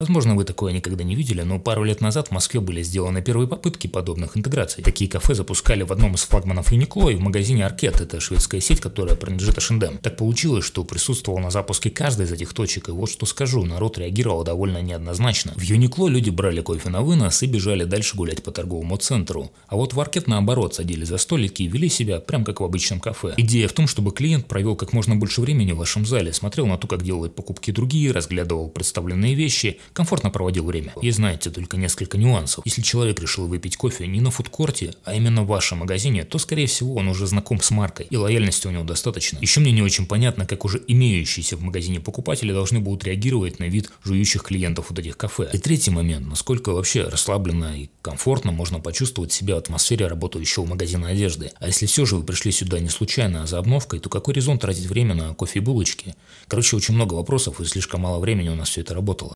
Возможно, вы такое никогда не видели, но пару лет назад в Москве были сделаны первые попытки подобных интеграций. Такие кафе запускали в одном из флагманов Uniqlo и в магазине Аркет, это шведская сеть, которая принадлежит H&M. Так получилось, что присутствовал на запуске каждой из этих точек, и вот что скажу, народ реагировал довольно неоднозначно. В Uniqlo люди брали кофе на вынос и бежали дальше гулять по торговому центру, а вот в Аркет наоборот садили за столики и вели себя прям как в обычном кафе. Идея в том, чтобы клиент провел как можно больше времени в вашем зале, смотрел на то, как делают покупки другие, разглядывал представленные вещи, комфортно проводил время. И знаете, только несколько нюансов. Если человек решил выпить кофе не на фудкорте, а именно в вашем магазине, то скорее всего он уже знаком с маркой и лояльности у него достаточно. Еще мне не очень понятно, как уже имеющиеся в магазине покупатели должны будут реагировать на вид жующих клиентов вот этих кафе. И третий момент, насколько вообще расслабленно и комфортно можно почувствовать себя в атмосфере работающего магазина одежды. А если все же вы пришли сюда не случайно, а за обновкой, то какой резон тратить время на кофе и булочки? Короче, очень много вопросов и слишком мало времени у нас все это работало.